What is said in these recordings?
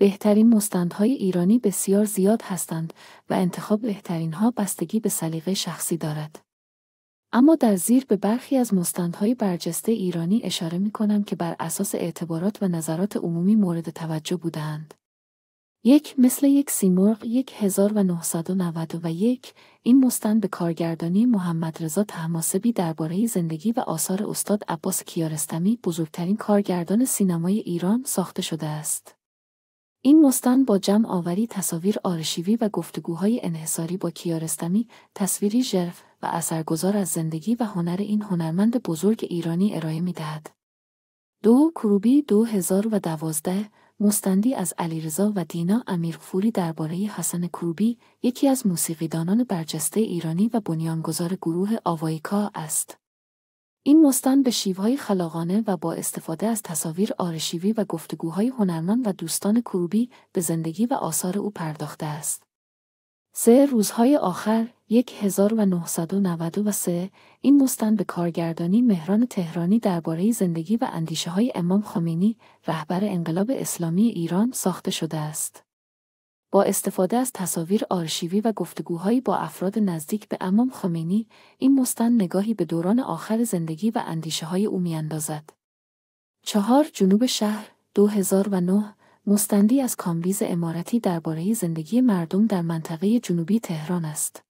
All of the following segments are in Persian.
بهترین مستندهای ایرانی بسیار زیاد هستند و انتخاب بهترین ها بستگی به سلیقه شخصی دارد. اما در زیر به برخی از مستندهای برجسته ایرانی اشاره می کنم که بر اساس اعتبارات و نظرات عمومی مورد توجه بودند. یک مثل یک سیمرغ یک این مستند به کارگردانی محمد رضا تهماسبی درباره زندگی و آثار استاد عباس کیارستمی بزرگترین کارگردان سینمای ایران ساخته شده است. این مستند با جمع آوری تصاویر آرشیوی و گفتگوهای انحصاری با کیارستمی، تصویری ژرف و اثرگذار از زندگی و هنر این هنرمند بزرگ ایرانی ارائه می دهد. دو کروبی دوازده مستندی از علیرضا و دینا امیرفوری درباره حسن کروبی یکی از موسیقیدانان برجسته ایرانی و بنیانگذار گروه آوایکا است. این مستند به شیوهای خلاقانه و با استفاده از تصاویر آرشیوی و گفتگوهای هنرمند و دوستان کروبی به زندگی و آثار او پرداخته است. سه روزهای آخر 1993 این مستند به کارگردانی مهران تهرانی درباره زندگی و اندیشه های امام خمینی رهبر انقلاب اسلامی ایران ساخته شده است. با استفاده از تصاویر آرشیوی و گفتگوهایی با افراد نزدیک به امام خمینی، این مستند نگاهی به دوران آخر زندگی و اندیشه های او میاندازد. چهار جنوب شهر 2009 مستندی از کامبیز اماراتی درباره زندگی مردم در منطقه جنوبی تهران است.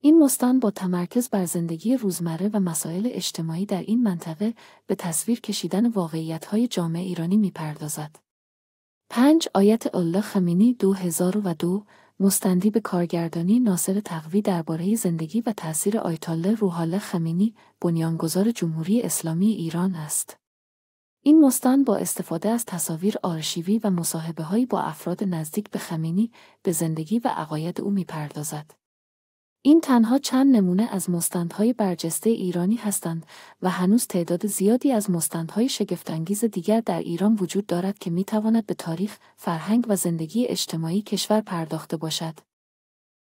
این مستند با تمرکز بر زندگی روزمره و مسائل اجتماعی در این منطقه به تصویر کشیدن واقعیت‌های جامعه ایرانی می‌پردازد. پنج آیت الله خمینی 2002 مستندی به کارگردانی ناصر تقوی درباره زندگی و تاثیر آیتالله روحالله خمینی بنیانگذار جمهوری اسلامی ایران است. این مستند با استفاده از تصاویر آرشیوی و مصاحبه با افراد نزدیک به خمینی به زندگی و عقاید او میپردازد. این تنها چند نمونه از مستندهای برجسته ایرانی هستند و هنوز تعداد زیادی از مستندهای شگفتانگیز دیگر در ایران وجود دارد که میتواند به تاریخ، فرهنگ و زندگی اجتماعی کشور پرداخته باشد.